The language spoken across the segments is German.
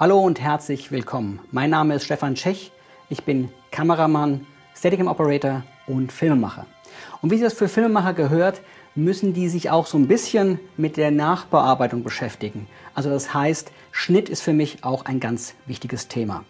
Hallo und herzlich willkommen. Mein Name ist Stefan Tschech. Ich bin Kameramann, Steadicam Operator und Filmemacher. Und wie das für Filmemacher gehört, müssen die sich auch so ein bisschen mit der Nachbearbeitung beschäftigen. Also das heißt, Schnitt ist für mich auch ein ganz wichtiges Thema.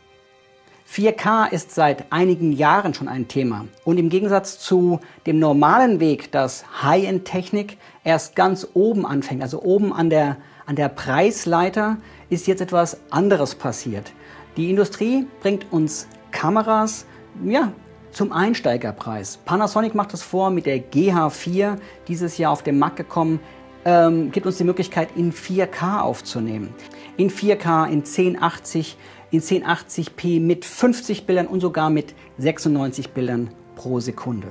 4K ist seit einigen Jahren schon ein Thema und im Gegensatz zu dem normalen Weg, dass High-End-Technik erst ganz oben anfängt, also oben an der, an der Preisleiter, ist jetzt etwas anderes passiert. Die Industrie bringt uns Kameras, ja, zum Einsteigerpreis. Panasonic macht es vor mit der GH4, dieses Jahr auf den Markt gekommen, ähm, gibt uns die Möglichkeit, in 4K aufzunehmen. In 4K, in 1080, in 1080p mit 50 Bildern und sogar mit 96 Bildern pro Sekunde.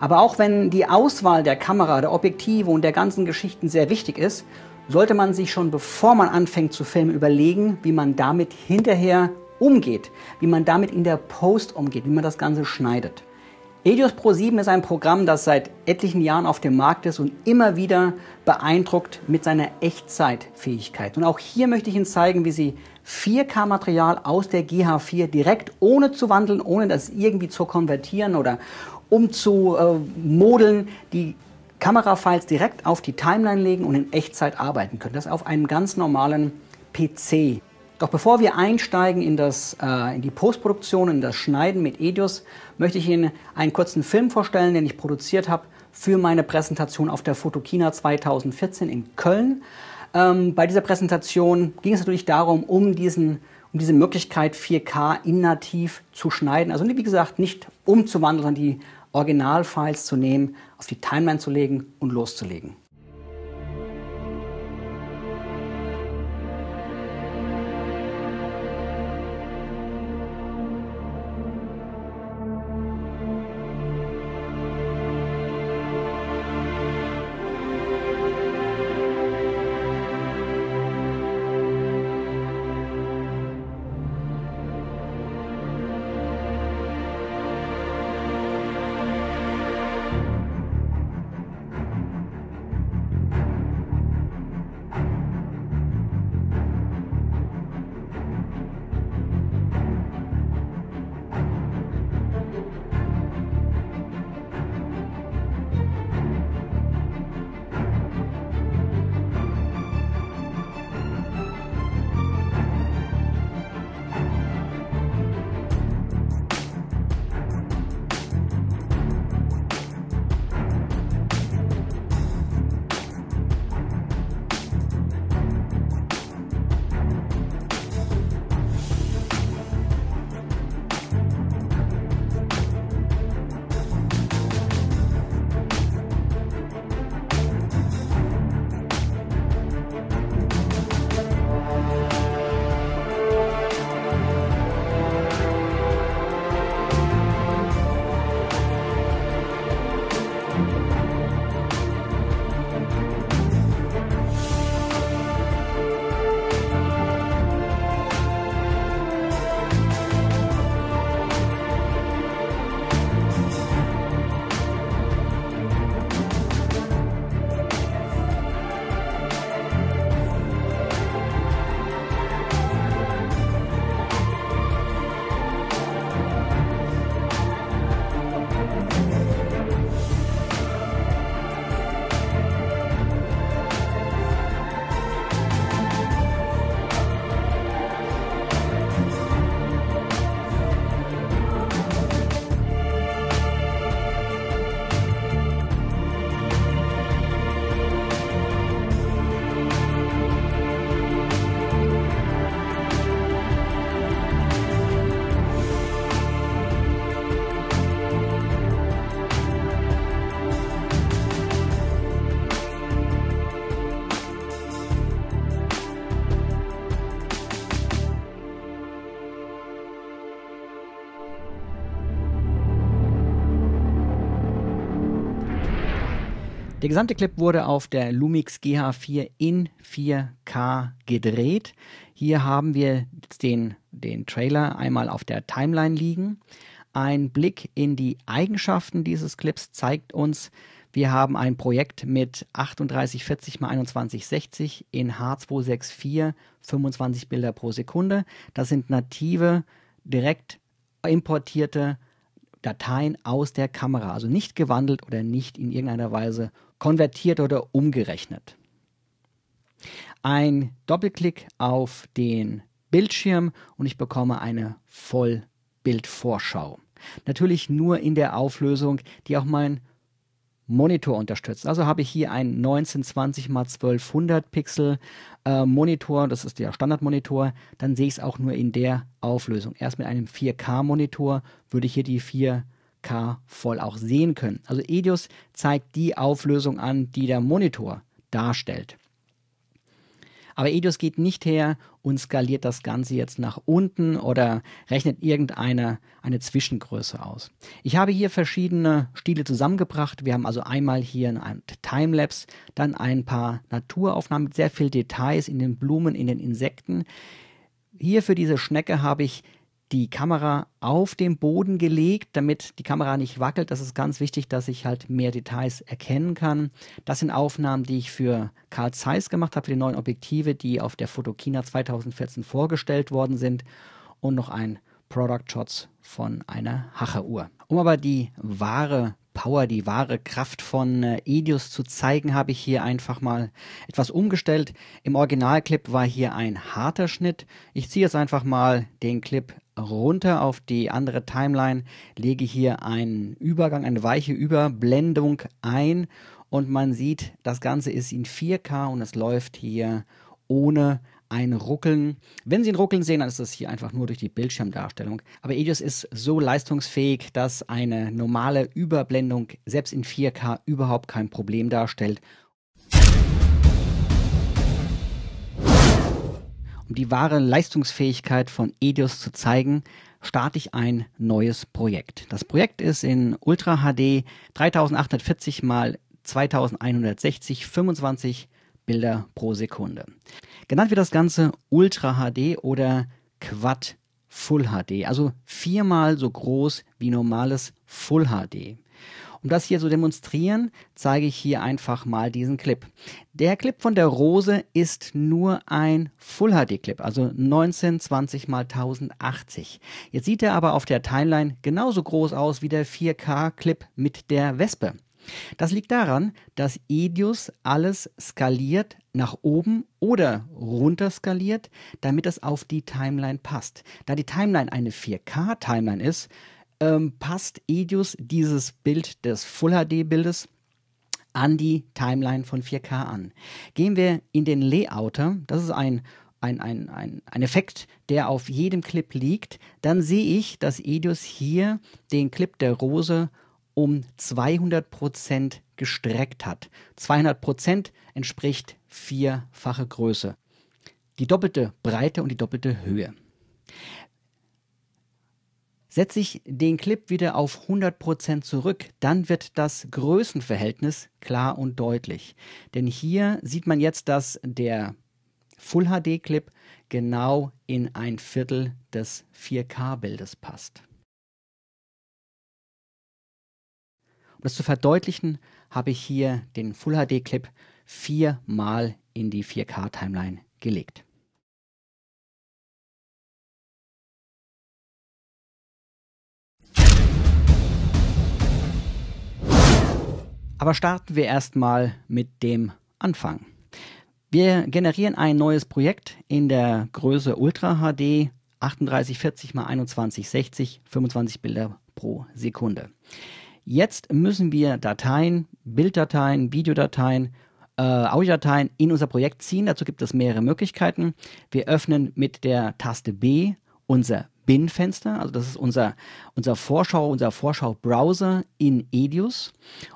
Aber auch wenn die Auswahl der Kamera, der Objektive und der ganzen Geschichten sehr wichtig ist, sollte man sich schon bevor man anfängt zu filmen überlegen, wie man damit hinterher umgeht, wie man damit in der Post umgeht, wie man das Ganze schneidet. Edios Pro 7 ist ein Programm, das seit etlichen Jahren auf dem Markt ist und immer wieder beeindruckt mit seiner Echtzeitfähigkeit. Und auch hier möchte ich Ihnen zeigen, wie Sie 4K-Material aus der GH4 direkt ohne zu wandeln, ohne das irgendwie zu konvertieren oder umzumodeln, äh, die Kamerafiles direkt auf die Timeline legen und in Echtzeit arbeiten können. Das auf einem ganz normalen PC. Doch bevor wir einsteigen in, das, äh, in die Postproduktion, in das Schneiden mit Edios, möchte ich Ihnen einen kurzen Film vorstellen, den ich produziert habe für meine Präsentation auf der Fotokina 2014 in Köln. Ähm, bei dieser Präsentation ging es natürlich darum, um, diesen, um diese Möglichkeit 4K innativ zu schneiden. Also wie gesagt, nicht umzuwandeln, sondern die Originalfiles zu nehmen, auf die Timeline zu legen und loszulegen. Der gesamte Clip wurde auf der Lumix GH4 in 4K gedreht. Hier haben wir den, den Trailer einmal auf der Timeline liegen. Ein Blick in die Eigenschaften dieses Clips zeigt uns, wir haben ein Projekt mit 3840 x 2160 in H264 25 Bilder pro Sekunde. Das sind native, direkt importierte Dateien aus der Kamera, also nicht gewandelt oder nicht in irgendeiner Weise konvertiert oder umgerechnet. Ein Doppelklick auf den Bildschirm und ich bekomme eine Vollbildvorschau. Natürlich nur in der Auflösung, die auch mein Monitor unterstützt. Also habe ich hier einen 1920 x 1200 Pixel äh, Monitor, das ist der Standardmonitor, dann sehe ich es auch nur in der Auflösung. Erst mit einem 4K Monitor würde ich hier die vier voll auch sehen können. Also EDIUS zeigt die Auflösung an, die der Monitor darstellt. Aber EDIUS geht nicht her und skaliert das Ganze jetzt nach unten oder rechnet irgendeine eine Zwischengröße aus. Ich habe hier verschiedene Stile zusammengebracht. Wir haben also einmal hier ein Timelapse, dann ein paar Naturaufnahmen mit sehr viel Details in den Blumen, in den Insekten. Hier für diese Schnecke habe ich die Kamera auf den Boden gelegt, damit die Kamera nicht wackelt. Das ist ganz wichtig, dass ich halt mehr Details erkennen kann. Das sind Aufnahmen, die ich für Carl Zeiss gemacht habe, für die neuen Objektive, die auf der Fotokina 2014 vorgestellt worden sind. Und noch ein Product Shots von einer Hacheruhr. Um aber die wahre Power, die wahre Kraft von äh, Edius zu zeigen, habe ich hier einfach mal etwas umgestellt. Im Originalclip war hier ein harter Schnitt. Ich ziehe jetzt einfach mal den Clip runter auf die andere Timeline, lege hier einen Übergang, eine weiche Überblendung ein und man sieht, das Ganze ist in 4K und es läuft hier ohne ein Ruckeln. Wenn Sie ein Ruckeln sehen, dann ist das hier einfach nur durch die Bildschirmdarstellung. Aber Edios ist so leistungsfähig, dass eine normale Überblendung selbst in 4K überhaupt kein Problem darstellt. Um die wahre Leistungsfähigkeit von Edios zu zeigen, starte ich ein neues Projekt. Das Projekt ist in Ultra HD 3840 x 2160 25 Bilder pro Sekunde. Genannt wird das Ganze Ultra HD oder Quad Full HD, also viermal so groß wie normales Full HD. Um das hier zu demonstrieren, zeige ich hier einfach mal diesen Clip. Der Clip von der Rose ist nur ein Full HD Clip, also 1920 x 1080. Jetzt sieht er aber auf der Timeline genauso groß aus wie der 4K Clip mit der Wespe. Das liegt daran, dass Edius alles skaliert nach oben oder runter skaliert, damit es auf die Timeline passt. Da die Timeline eine 4K-Timeline ist, ähm, passt Edius dieses Bild des Full HD-Bildes an die Timeline von 4K an. Gehen wir in den Layouter, das ist ein ein, ein, ein, ein Effekt, der auf jedem Clip liegt, dann sehe ich, dass Edius hier den Clip der Rose um 200 Prozent gestreckt hat. 200 Prozent entspricht vierfache Größe. Die doppelte Breite und die doppelte Höhe. Setze ich den Clip wieder auf 100% zurück, dann wird das Größenverhältnis klar und deutlich. Denn hier sieht man jetzt, dass der Full HD-Clip genau in ein Viertel des 4K-Bildes passt. Um das zu verdeutlichen, habe ich hier den Full HD Clip viermal in die 4K Timeline gelegt. Aber starten wir erstmal mit dem Anfang. Wir generieren ein neues Projekt in der Größe Ultra HD 3840 x 2160, 25 Bilder pro Sekunde. Jetzt müssen wir Dateien, Bilddateien, Videodateien, äh, Audiodateien in unser Projekt ziehen. Dazu gibt es mehrere Möglichkeiten. Wir öffnen mit der Taste B unser Bin-Fenster, also das ist unser, unser Vorschau, unser Vorschau-Browser in Edius.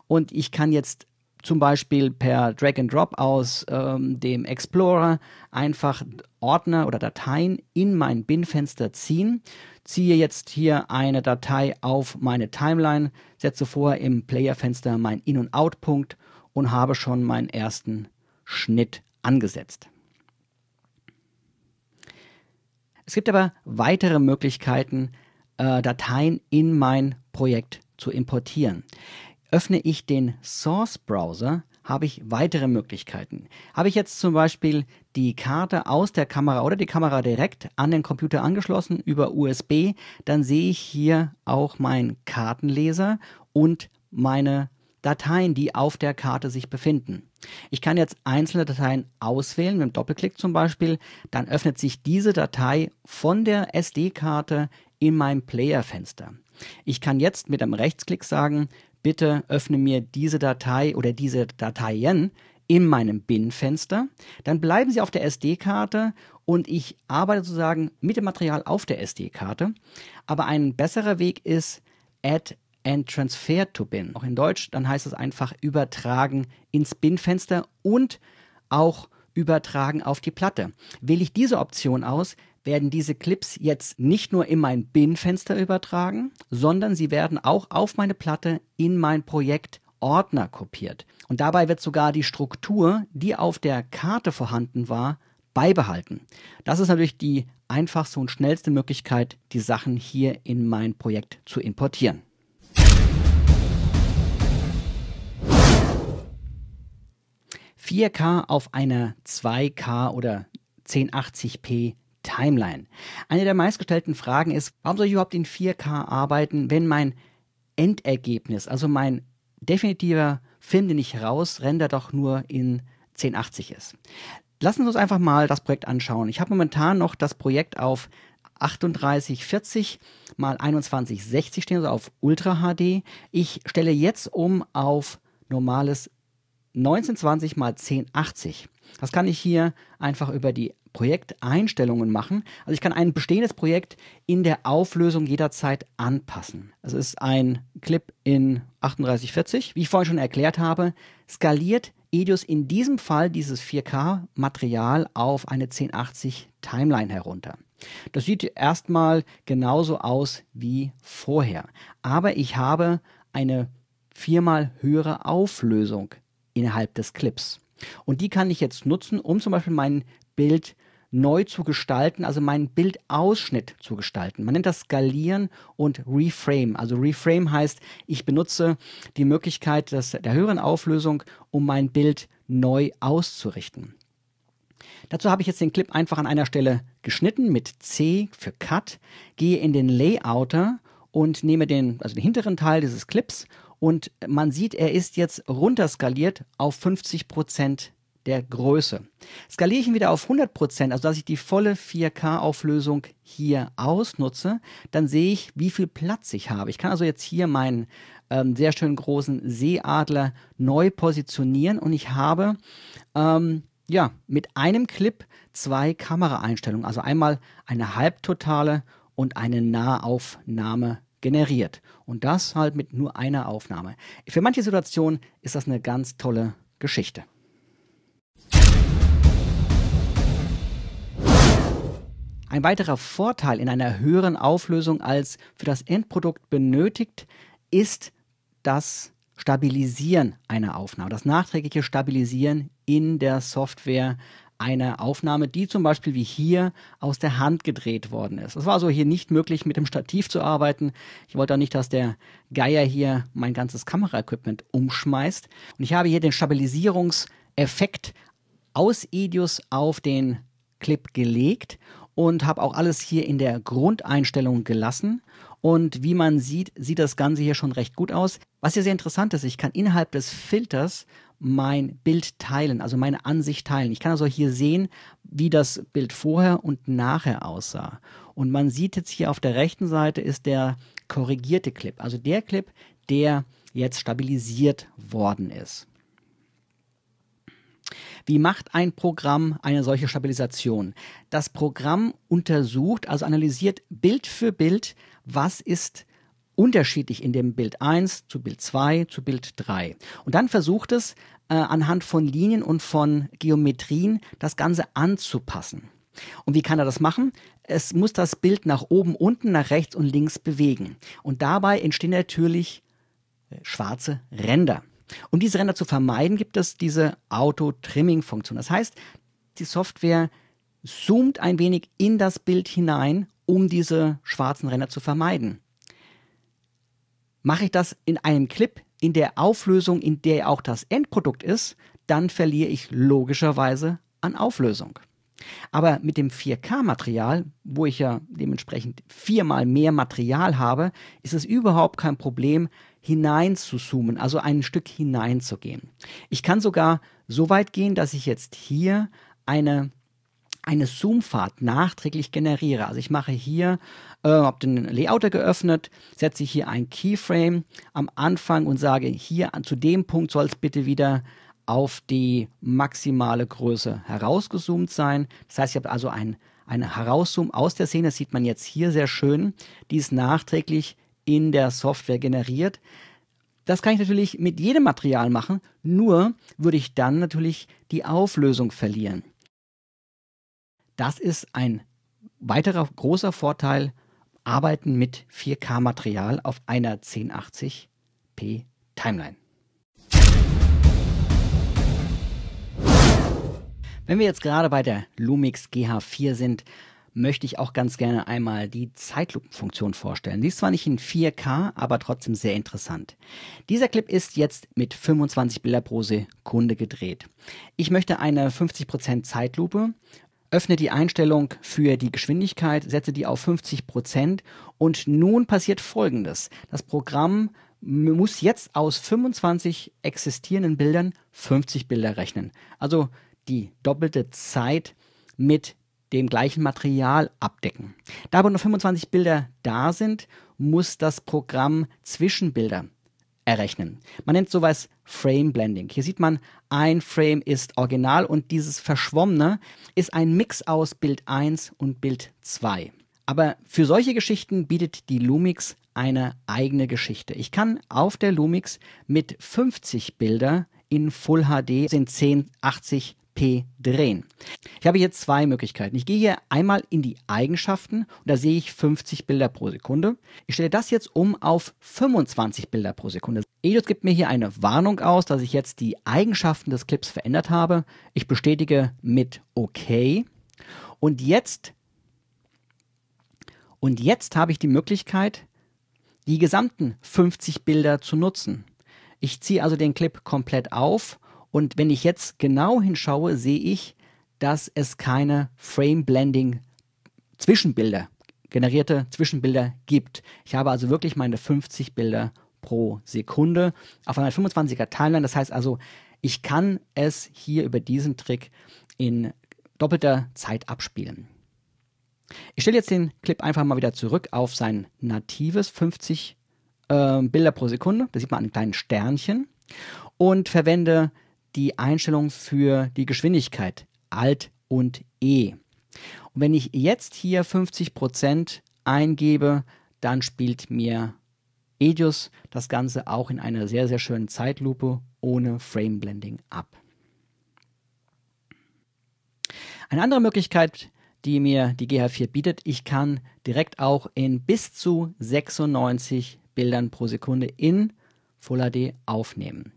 Und ich kann jetzt zum Beispiel per Drag and Drop aus ähm, dem Explorer einfach Ordner oder Dateien in mein Bin-Fenster ziehen. Ziehe jetzt hier eine Datei auf meine Timeline, setze vorher im Player-Fenster meinen In- und Out-Punkt und habe schon meinen ersten Schnitt angesetzt. Es gibt aber weitere Möglichkeiten, äh, Dateien in mein Projekt zu importieren. Öffne ich den Source Browser, habe ich weitere Möglichkeiten. Habe ich jetzt zum Beispiel die Karte aus der Kamera oder die Kamera direkt an den Computer angeschlossen über USB, dann sehe ich hier auch meinen Kartenleser und meine Dateien, die auf der Karte sich befinden. Ich kann jetzt einzelne Dateien auswählen, mit einem Doppelklick zum Beispiel, dann öffnet sich diese Datei von der SD-Karte in meinem Player-Fenster. Ich kann jetzt mit einem Rechtsklick sagen, bitte öffne mir diese Datei oder diese Dateien in meinem Bin-Fenster. Dann bleiben sie auf der SD-Karte und ich arbeite sozusagen mit dem Material auf der SD-Karte. Aber ein besserer Weg ist Add and Transfer to Bin. Auch in Deutsch, dann heißt es einfach übertragen ins Bin-Fenster und auch übertragen auf die Platte. Wähle ich diese Option aus, werden diese Clips jetzt nicht nur in mein Bin-Fenster übertragen, sondern sie werden auch auf meine Platte in mein Projekt Ordner kopiert. Und dabei wird sogar die Struktur, die auf der Karte vorhanden war, beibehalten. Das ist natürlich die einfachste und schnellste Möglichkeit, die Sachen hier in mein Projekt zu importieren. K auf einer 2K oder 1080p Timeline. Eine der meistgestellten Fragen ist, warum soll ich überhaupt in 4K arbeiten, wenn mein Endergebnis, also mein definitiver Film, den ich rausrender, doch nur in 1080 ist. Lassen Sie uns einfach mal das Projekt anschauen. Ich habe momentan noch das Projekt auf 3840 mal 2160 stehen, also auf Ultra HD. Ich stelle jetzt um auf normales 1920 mal 1080. Das kann ich hier einfach über die Projekteinstellungen machen. Also ich kann ein bestehendes Projekt in der Auflösung jederzeit anpassen. Es ist ein Clip in 3840. Wie ich vorhin schon erklärt habe, skaliert Edius in diesem Fall dieses 4K-Material auf eine 1080 Timeline herunter. Das sieht erstmal genauso aus wie vorher. Aber ich habe eine viermal höhere Auflösung innerhalb des Clips. Und die kann ich jetzt nutzen, um zum Beispiel mein Bild neu zu gestalten, also meinen Bildausschnitt zu gestalten. Man nennt das Skalieren und Reframe. Also Reframe heißt, ich benutze die Möglichkeit des, der höheren Auflösung, um mein Bild neu auszurichten. Dazu habe ich jetzt den Clip einfach an einer Stelle geschnitten mit C für Cut, gehe in den Layouter und nehme den, also den hinteren Teil dieses Clips und man sieht, er ist jetzt runterskaliert auf 50% der Größe. Skaliere ich ihn wieder auf 100%, Prozent, also dass ich die volle 4K-Auflösung hier ausnutze, dann sehe ich, wie viel Platz ich habe. Ich kann also jetzt hier meinen ähm, sehr schönen großen Seeadler neu positionieren und ich habe ähm, ja mit einem Clip zwei Kameraeinstellungen, also einmal eine halbtotale und eine Nahaufnahme generiert. Und das halt mit nur einer Aufnahme. Für manche Situationen ist das eine ganz tolle Geschichte. Ein weiterer Vorteil in einer höheren Auflösung als für das Endprodukt benötigt, ist das Stabilisieren einer Aufnahme, das nachträgliche Stabilisieren in der Software einer Aufnahme, die zum Beispiel wie hier aus der Hand gedreht worden ist. Es war also hier nicht möglich, mit dem Stativ zu arbeiten. Ich wollte auch nicht, dass der Geier hier mein ganzes Kameraequipment umschmeißt. Und ich habe hier den Stabilisierungseffekt aus Idius auf den Clip gelegt und habe auch alles hier in der Grundeinstellung gelassen. Und wie man sieht, sieht das Ganze hier schon recht gut aus. Was hier sehr interessant ist, ich kann innerhalb des Filters mein Bild teilen, also meine Ansicht teilen. Ich kann also hier sehen, wie das Bild vorher und nachher aussah. Und man sieht jetzt hier auf der rechten Seite ist der korrigierte Clip, also der Clip, der jetzt stabilisiert worden ist. Wie macht ein Programm eine solche Stabilisation? Das Programm untersucht, also analysiert Bild für Bild, was ist unterschiedlich in dem Bild 1 zu Bild 2 zu Bild 3. Und dann versucht es äh, anhand von Linien und von Geometrien das Ganze anzupassen. Und wie kann er das machen? Es muss das Bild nach oben, unten, nach rechts und links bewegen. Und dabei entstehen natürlich äh, schwarze Ränder. Um diese Ränder zu vermeiden, gibt es diese Auto-Trimming-Funktion. Das heißt, die Software zoomt ein wenig in das Bild hinein, um diese schwarzen Ränder zu vermeiden. Mache ich das in einem Clip, in der Auflösung, in der auch das Endprodukt ist, dann verliere ich logischerweise an Auflösung. Aber mit dem 4K-Material, wo ich ja dementsprechend viermal mehr Material habe, ist es überhaupt kein Problem, hinein zu zoomen, also ein Stück hineinzugehen. Ich kann sogar so weit gehen, dass ich jetzt hier eine eine Zoom-Fahrt nachträglich generiere. Also ich mache hier, äh, habe den Layouter geöffnet, setze hier ein Keyframe am Anfang und sage hier an, zu dem Punkt soll es bitte wieder auf die maximale Größe herausgezoomt sein. Das heißt, ich habe also ein, ein Herauszoom aus der Szene, das sieht man jetzt hier sehr schön, die ist nachträglich in der Software generiert. Das kann ich natürlich mit jedem Material machen, nur würde ich dann natürlich die Auflösung verlieren. Das ist ein weiterer großer Vorteil, arbeiten mit 4K-Material auf einer 1080p Timeline. Wenn wir jetzt gerade bei der Lumix GH4 sind, möchte ich auch ganz gerne einmal die Zeitlupenfunktion vorstellen. Die ist zwar nicht in 4K, aber trotzdem sehr interessant. Dieser Clip ist jetzt mit 25 Bilder pro Sekunde gedreht. Ich möchte eine 50% Zeitlupe, öffne die Einstellung für die Geschwindigkeit, setze die auf 50% und nun passiert Folgendes. Das Programm muss jetzt aus 25 existierenden Bildern 50 Bilder rechnen. Also die doppelte Zeit mit dem gleichen Material abdecken. Da aber nur 25 Bilder da sind, muss das Programm Zwischenbilder errechnen. Man nennt sowas Frame Blending. Hier sieht man, ein Frame ist original und dieses verschwommene ist ein Mix aus Bild 1 und Bild 2. Aber für solche Geschichten bietet die Lumix eine eigene Geschichte. Ich kann auf der Lumix mit 50 Bilder in Full HD in 1080 P drehen. Ich habe hier zwei Möglichkeiten. Ich gehe hier einmal in die Eigenschaften und da sehe ich 50 Bilder pro Sekunde. Ich stelle das jetzt um auf 25 Bilder pro Sekunde. Eidos gibt mir hier eine Warnung aus, dass ich jetzt die Eigenschaften des Clips verändert habe. Ich bestätige mit OK. Und jetzt, und jetzt habe ich die Möglichkeit, die gesamten 50 Bilder zu nutzen. Ich ziehe also den Clip komplett auf und wenn ich jetzt genau hinschaue, sehe ich, dass es keine Frame Blending Zwischenbilder, generierte Zwischenbilder gibt. Ich habe also wirklich meine 50 Bilder pro Sekunde auf einer 25er Timeline. Das heißt also, ich kann es hier über diesen Trick in doppelter Zeit abspielen. Ich stelle jetzt den Clip einfach mal wieder zurück auf sein natives 50 äh, Bilder pro Sekunde. Da sieht man einen kleinen Sternchen. Und verwende die Einstellung für die Geschwindigkeit, Alt und E. Und wenn ich jetzt hier 50% eingebe, dann spielt mir Edius das Ganze auch in einer sehr, sehr schönen Zeitlupe ohne Frame Blending ab. Eine andere Möglichkeit, die mir die GH4 bietet, ich kann direkt auch in bis zu 96 Bildern pro Sekunde in Full HD aufnehmen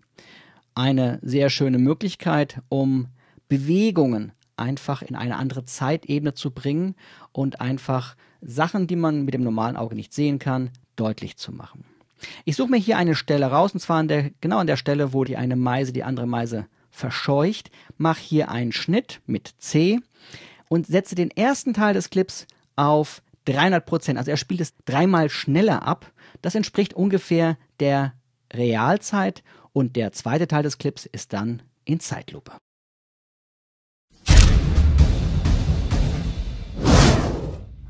eine sehr schöne Möglichkeit, um Bewegungen einfach in eine andere Zeitebene zu bringen und einfach Sachen, die man mit dem normalen Auge nicht sehen kann, deutlich zu machen. Ich suche mir hier eine Stelle raus, und zwar an der, genau an der Stelle, wo die eine Meise die andere Meise verscheucht, mache hier einen Schnitt mit C und setze den ersten Teil des Clips auf 300 Prozent. Also er spielt es dreimal schneller ab. Das entspricht ungefähr der Realzeit und der zweite Teil des Clips ist dann in Zeitlupe.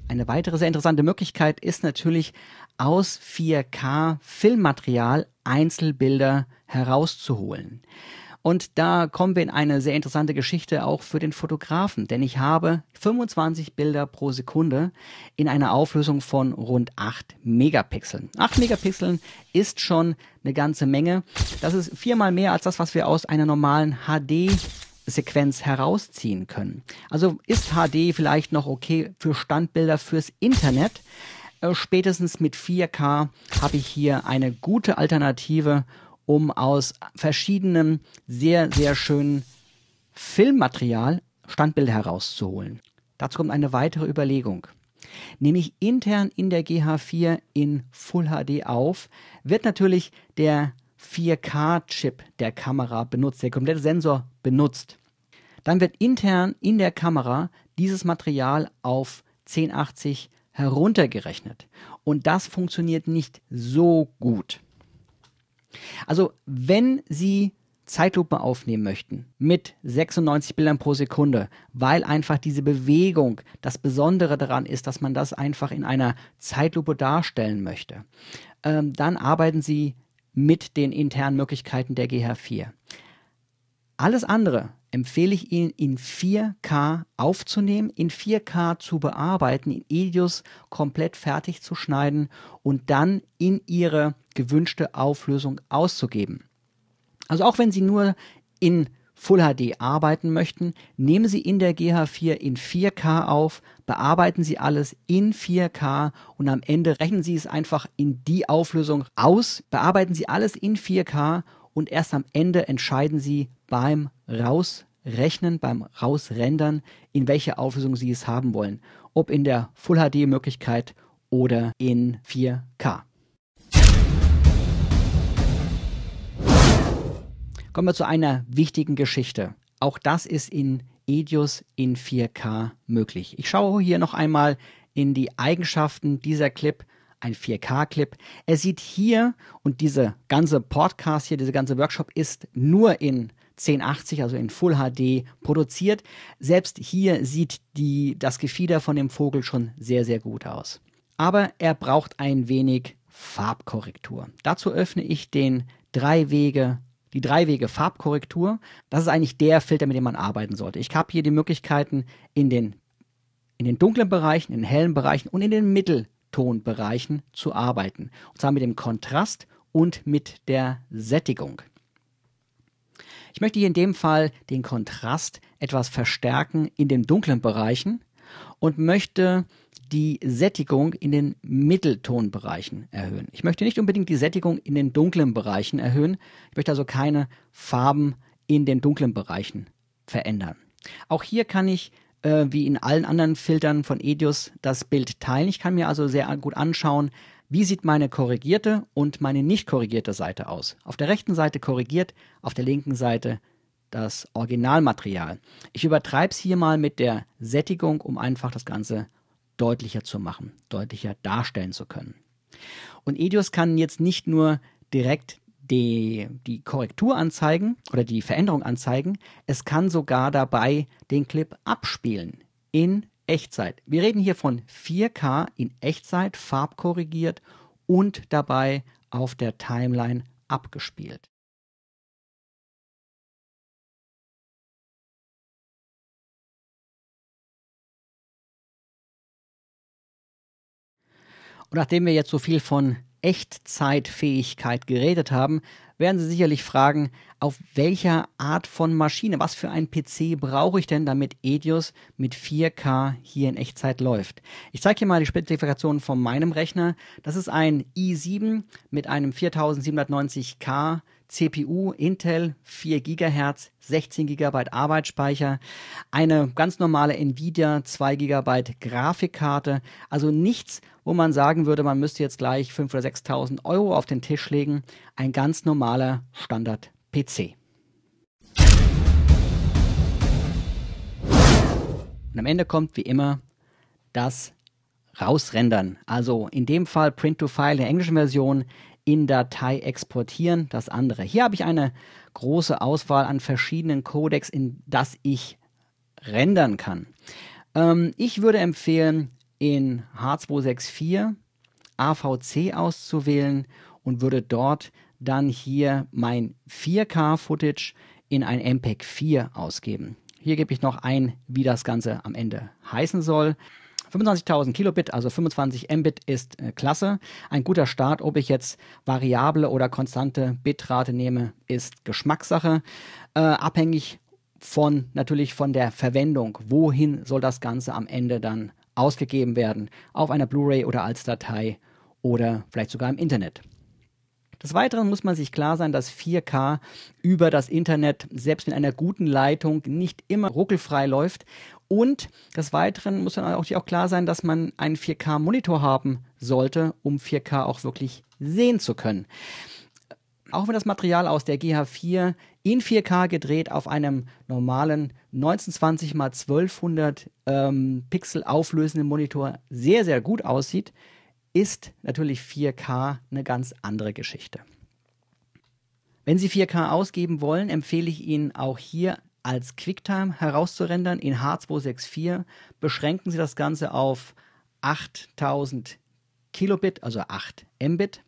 Eine weitere sehr interessante Möglichkeit ist natürlich, aus 4K Filmmaterial Einzelbilder herauszuholen. Und da kommen wir in eine sehr interessante Geschichte auch für den Fotografen, denn ich habe 25 Bilder pro Sekunde in einer Auflösung von rund 8 Megapixeln. 8 Megapixeln ist schon eine ganze Menge. Das ist viermal mehr als das, was wir aus einer normalen HD Sequenz herausziehen können. Also ist HD vielleicht noch okay für Standbilder fürs Internet. Äh, spätestens mit 4K habe ich hier eine gute Alternative um aus verschiedenen sehr, sehr schönen Filmmaterial Standbilder herauszuholen. Dazu kommt eine weitere Überlegung. Nehme ich intern in der GH4 in Full HD auf, wird natürlich der 4K-Chip der Kamera benutzt, der komplette Sensor benutzt. Dann wird intern in der Kamera dieses Material auf 1080 heruntergerechnet. Und das funktioniert nicht so gut. Also wenn Sie Zeitlupe aufnehmen möchten mit 96 Bildern pro Sekunde, weil einfach diese Bewegung das Besondere daran ist, dass man das einfach in einer Zeitlupe darstellen möchte, ähm, dann arbeiten Sie mit den internen Möglichkeiten der GH4. Alles andere empfehle ich Ihnen in 4K aufzunehmen, in 4K zu bearbeiten, in Edius komplett fertig zu schneiden und dann in Ihre gewünschte Auflösung auszugeben. Also auch wenn Sie nur in Full HD arbeiten möchten, nehmen Sie in der GH4 in 4K auf, bearbeiten Sie alles in 4K und am Ende rechnen Sie es einfach in die Auflösung aus, bearbeiten Sie alles in 4K und erst am Ende entscheiden Sie beim Rausrechnen, beim Rausrendern, in welche Auflösung Sie es haben wollen, ob in der Full HD Möglichkeit oder in 4K. Kommen wir zu einer wichtigen Geschichte. Auch das ist in Edius in 4K möglich. Ich schaue hier noch einmal in die Eigenschaften dieser Clip, ein 4K-Clip. Er sieht hier, und diese ganze Podcast hier, diese ganze Workshop ist nur in 1080, also in Full HD produziert. Selbst hier sieht die, das Gefieder von dem Vogel schon sehr, sehr gut aus. Aber er braucht ein wenig Farbkorrektur. Dazu öffne ich den drei Wege die drei Wege Farbkorrektur, das ist eigentlich der Filter, mit dem man arbeiten sollte. Ich habe hier die Möglichkeiten in den, in den dunklen Bereichen, in den hellen Bereichen und in den Mitteltonbereichen zu arbeiten. Und zwar mit dem Kontrast und mit der Sättigung. Ich möchte hier in dem Fall den Kontrast etwas verstärken in den dunklen Bereichen und möchte die Sättigung in den Mitteltonbereichen erhöhen. Ich möchte nicht unbedingt die Sättigung in den dunklen Bereichen erhöhen. Ich möchte also keine Farben in den dunklen Bereichen verändern. Auch hier kann ich äh, wie in allen anderen Filtern von Edius das Bild teilen. Ich kann mir also sehr gut anschauen, wie sieht meine korrigierte und meine nicht korrigierte Seite aus. Auf der rechten Seite korrigiert, auf der linken Seite korrigiert das Originalmaterial. Ich übertreibe es hier mal mit der Sättigung, um einfach das Ganze deutlicher zu machen, deutlicher darstellen zu können. Und Edios kann jetzt nicht nur direkt die, die Korrektur anzeigen oder die Veränderung anzeigen, es kann sogar dabei den Clip abspielen in Echtzeit. Wir reden hier von 4K in Echtzeit, farbkorrigiert und dabei auf der Timeline abgespielt. Und nachdem wir jetzt so viel von Echtzeitfähigkeit geredet haben, werden Sie sicherlich fragen, auf welcher Art von Maschine, was für einen PC brauche ich denn, damit Edius mit 4K hier in Echtzeit läuft. Ich zeige hier mal die Spezifikationen von meinem Rechner. Das ist ein i7 mit einem 4790K CPU, Intel, 4 GHz, 16 GB Arbeitsspeicher, eine ganz normale Nvidia 2 GB Grafikkarte, also nichts, wo man sagen würde, man müsste jetzt gleich 5.000 oder 6.000 Euro auf den Tisch legen, ein ganz normales normaler Standard-PC. Und am Ende kommt wie immer das Rausrendern. Also in dem Fall Print-to-File in der englischen Version in Datei exportieren, das andere. Hier habe ich eine große Auswahl an verschiedenen Codecs, in das ich rendern kann. Ähm, ich würde empfehlen, in H264 AVC auszuwählen und würde dort dann hier mein 4K-Footage in ein MPEG 4 ausgeben. Hier gebe ich noch ein, wie das Ganze am Ende heißen soll. 25.000 Kilobit, also 25 Mbit ist äh, klasse. Ein guter Start, ob ich jetzt variable oder konstante Bitrate nehme, ist Geschmackssache. Äh, abhängig von natürlich von der Verwendung. Wohin soll das Ganze am Ende dann ausgegeben werden? Auf einer Blu-ray oder als Datei oder vielleicht sogar im Internet. Des Weiteren muss man sich klar sein, dass 4K über das Internet selbst mit einer guten Leitung nicht immer ruckelfrei läuft und des Weiteren muss dann auch, auch klar sein, dass man einen 4K-Monitor haben sollte, um 4K auch wirklich sehen zu können. Auch wenn das Material aus der GH4 in 4K gedreht auf einem normalen 1920 x 1200 ähm, Pixel auflösenden Monitor sehr, sehr gut aussieht, ist natürlich 4K eine ganz andere Geschichte. Wenn Sie 4K ausgeben wollen, empfehle ich Ihnen auch hier als QuickTime herauszurendern in H264. Beschränken Sie das Ganze auf 8000 Kilobit, also 8 Mbit.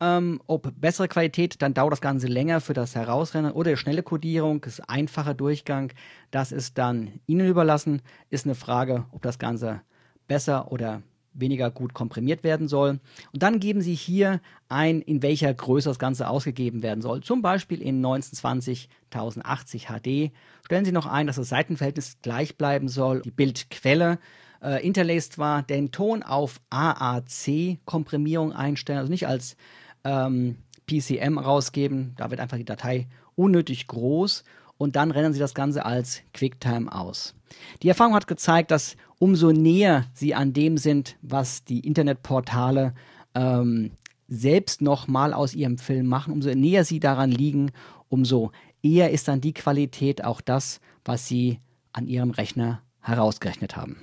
Ähm, ob bessere Qualität, dann dauert das Ganze länger für das Herausrennen oder schnelle Codierung, ist einfacher Durchgang. Das ist dann Ihnen überlassen. Ist eine Frage, ob das Ganze besser oder weniger gut komprimiert werden soll. Und dann geben Sie hier ein, in welcher Größe das Ganze ausgegeben werden soll. Zum Beispiel in 1920 1080 HD. Stellen Sie noch ein, dass das Seitenverhältnis gleich bleiben soll, die Bildquelle äh, interlaced war, den Ton auf AAC-Komprimierung einstellen, also nicht als ähm, PCM rausgeben. Da wird einfach die Datei unnötig groß und dann rennen sie das Ganze als QuickTime aus. Die Erfahrung hat gezeigt, dass umso näher sie an dem sind, was die Internetportale ähm, selbst nochmal aus ihrem Film machen, umso näher sie daran liegen, umso eher ist dann die Qualität auch das, was sie an ihrem Rechner herausgerechnet haben.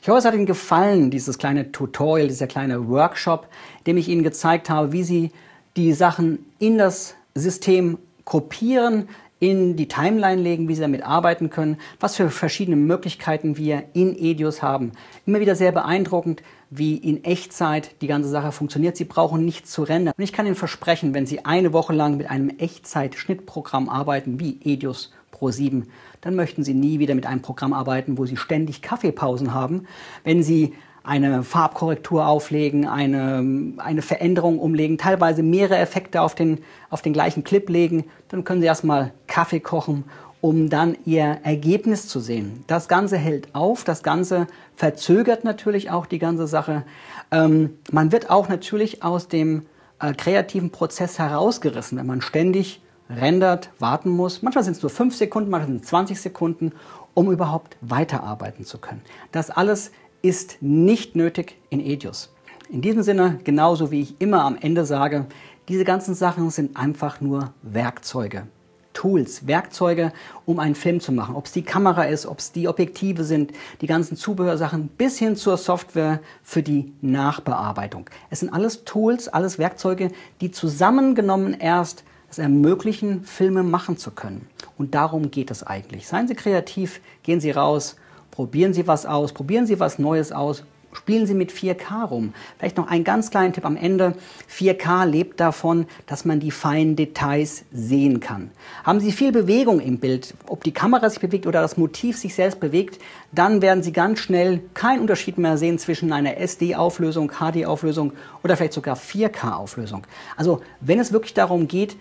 Ich hoffe, es hat Ihnen gefallen, dieses kleine Tutorial, dieser kleine Workshop, in dem ich Ihnen gezeigt habe, wie Sie die Sachen in das System kopieren, in die Timeline legen, wie Sie damit arbeiten können, was für verschiedene Möglichkeiten wir in Edius haben. Immer wieder sehr beeindruckend, wie in Echtzeit die ganze Sache funktioniert. Sie brauchen nichts zu rendern. Und ich kann Ihnen versprechen, wenn Sie eine Woche lang mit einem Echtzeit-Schnittprogramm arbeiten, wie Edius Pro 7, dann möchten Sie nie wieder mit einem Programm arbeiten, wo Sie ständig Kaffeepausen haben. Wenn Sie eine Farbkorrektur auflegen, eine, eine Veränderung umlegen, teilweise mehrere Effekte auf den, auf den gleichen Clip legen. Dann können Sie erstmal Kaffee kochen, um dann Ihr Ergebnis zu sehen. Das Ganze hält auf, das Ganze verzögert natürlich auch die ganze Sache. Ähm, man wird auch natürlich aus dem äh, kreativen Prozess herausgerissen, wenn man ständig rendert, warten muss. Manchmal sind es nur 5 Sekunden, manchmal sind es 20 Sekunden, um überhaupt weiterarbeiten zu können. Das alles ist nicht nötig in Edius. In diesem Sinne, genauso wie ich immer am Ende sage, diese ganzen Sachen sind einfach nur Werkzeuge. Tools, Werkzeuge, um einen Film zu machen. Ob es die Kamera ist, ob es die Objektive sind, die ganzen Zubehörsachen bis hin zur Software für die Nachbearbeitung. Es sind alles Tools, alles Werkzeuge, die zusammengenommen erst es ermöglichen, Filme machen zu können. Und darum geht es eigentlich. Seien Sie kreativ, gehen Sie raus Probieren Sie was aus, probieren Sie was Neues aus, spielen Sie mit 4K rum. Vielleicht noch einen ganz kleinen Tipp am Ende. 4K lebt davon, dass man die feinen Details sehen kann. Haben Sie viel Bewegung im Bild, ob die Kamera sich bewegt oder das Motiv sich selbst bewegt, dann werden Sie ganz schnell keinen Unterschied mehr sehen zwischen einer SD-Auflösung, HD-Auflösung oder vielleicht sogar 4K-Auflösung. Also wenn es wirklich darum geht,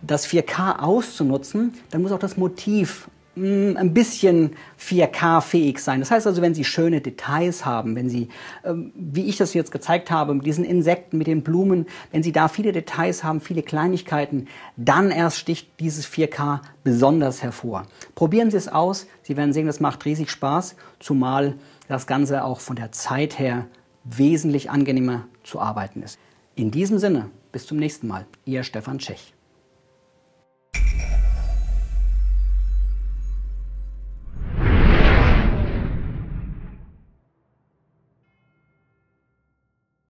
das 4K auszunutzen, dann muss auch das Motiv Mm, ein bisschen 4K-fähig sein. Das heißt also, wenn Sie schöne Details haben, wenn Sie, ähm, wie ich das jetzt gezeigt habe, mit diesen Insekten, mit den Blumen, wenn Sie da viele Details haben, viele Kleinigkeiten, dann erst sticht dieses 4K besonders hervor. Probieren Sie es aus. Sie werden sehen, das macht riesig Spaß, zumal das Ganze auch von der Zeit her wesentlich angenehmer zu arbeiten ist. In diesem Sinne, bis zum nächsten Mal. Ihr Stefan Tschech.